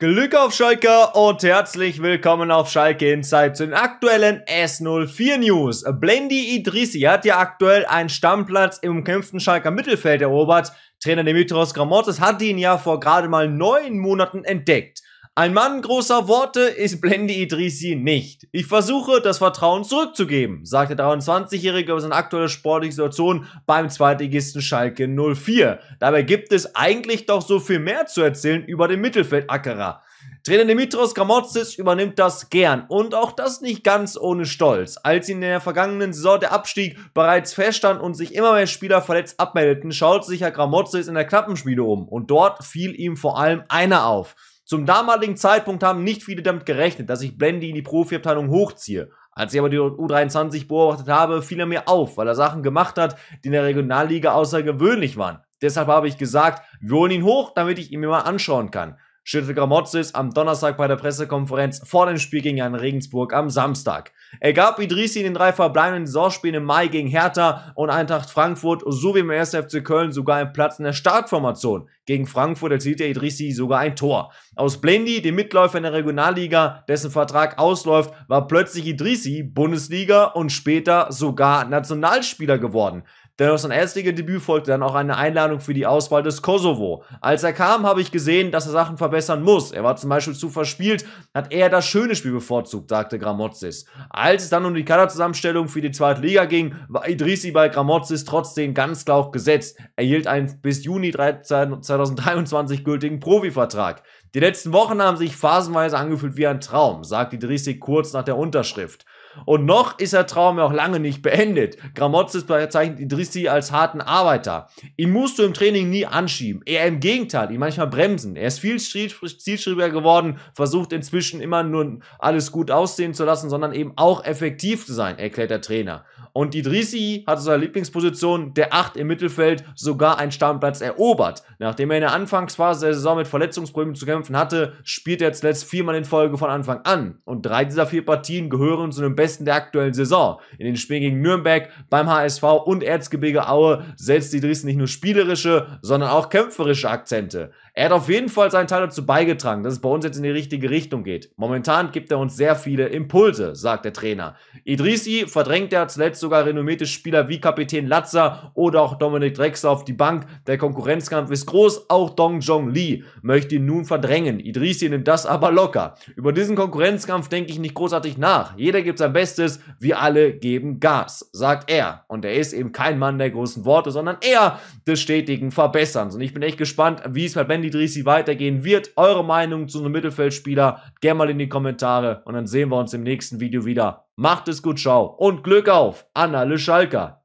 Glück auf Schalke und herzlich willkommen auf Schalke Inside zu den aktuellen S04 News. Blendi Idrisi hat ja aktuell einen Stammplatz im umkämpften Schalker Mittelfeld erobert. Trainer Dimitros Gramotis hat ihn ja vor gerade mal neun Monaten entdeckt. Ein Mann großer Worte ist Blendi Idrisi nicht. Ich versuche, das Vertrauen zurückzugeben, sagte der 23-Jährige über seine aktuelle sportliche Situation beim Zweitligisten Schalke 04. Dabei gibt es eigentlich doch so viel mehr zu erzählen über den Mittelfeldackerer. Trainer Dimitros Gramotzis übernimmt das gern und auch das nicht ganz ohne Stolz. Als in der vergangenen Saison der Abstieg bereits feststand und sich immer mehr Spieler verletzt abmeldeten, schaut sich Herr Gramotzis in der Klappenspiele um und dort fiel ihm vor allem einer auf. Zum damaligen Zeitpunkt haben nicht viele damit gerechnet, dass ich Blendy in die Profiabteilung hochziehe. Als ich aber die U23 beobachtet habe, fiel er mir auf, weil er Sachen gemacht hat, die in der Regionalliga außergewöhnlich waren. Deshalb habe ich gesagt, wir holen ihn hoch, damit ich ihn mir mal anschauen kann. Schüttel Gramotzis am Donnerstag bei der Pressekonferenz vor dem Spiel gegen Herrn Regensburg am Samstag. Er gab Idrissi in den drei verbleibenden Saisonspielen im Mai gegen Hertha und Eintracht Frankfurt sowie im 1. FC Köln sogar einen Platz in der Startformation. Gegen Frankfurt erzielte Idrissi sogar ein Tor. Aus Blendi, dem Mitläufer in der Regionalliga, dessen Vertrag ausläuft, war plötzlich Idrissi Bundesliga und später sogar Nationalspieler geworden. Denn auf sein Debüt folgte dann auch eine Einladung für die Auswahl des Kosovo. Als er kam, habe ich gesehen, dass er Sachen verbessern muss. Er war zum Beispiel zu verspielt, hat eher das schöne Spiel bevorzugt, sagte Gramozis. Als es dann um die Kaderzusammenstellung für die zweite Liga ging, war Idrisi bei Gramozis trotzdem ganz klar auch gesetzt. Er hielt einen bis Juni 2023 gültigen Profivertrag. Die letzten Wochen haben sich phasenweise angefühlt wie ein Traum, sagte Idrisi kurz nach der Unterschrift. Und noch ist der Traum ja auch lange nicht beendet. Gramotzes bezeichnet Idrissi als harten Arbeiter. Ihn musst du im Training nie anschieben. Eher im Gegenteil, ihn manchmal bremsen. Er ist viel zielstrebiger geworden, versucht inzwischen immer nur alles gut aussehen zu lassen, sondern eben auch effektiv zu sein, erklärt der Trainer. Und Idrissi hat seiner Lieblingsposition, der 8 im Mittelfeld, sogar einen Stammplatz erobert. Nachdem er in der Anfangsphase der Saison mit Verletzungsproblemen zu kämpfen hatte, spielt er zuletzt viermal in Folge von Anfang an. Und drei dieser vier Partien gehören zu einem besten der aktuellen Saison. In den Spielen gegen Nürnberg, beim HSV und Erzgebirge Aue setzt Idris nicht nur spielerische, sondern auch kämpferische Akzente. Er hat auf jeden Fall seinen Teil dazu beigetragen, dass es bei uns jetzt in die richtige Richtung geht. Momentan gibt er uns sehr viele Impulse, sagt der Trainer. Idrisi verdrängt er zuletzt sogar renommierte Spieler wie Kapitän Latzer oder auch Dominik Drexler auf die Bank. Der Konkurrenzkampf ist groß, auch Dong Jong Lee möchte ihn nun verdrängen. Idrisi nimmt das aber locker. Über diesen Konkurrenzkampf denke ich nicht großartig nach. Jeder gibt sein Bestes, wir alle geben Gas, sagt er. Und er ist eben kein Mann der großen Worte, sondern eher des stetigen Verbesserns. Und ich bin echt gespannt, wie es bei Bendy Drisi weitergehen wird. Eure Meinung zu einem Mittelfeldspieler gerne mal in die Kommentare und dann sehen wir uns im nächsten Video wieder. Macht es gut, ciao und Glück auf, Anna Le Schalker.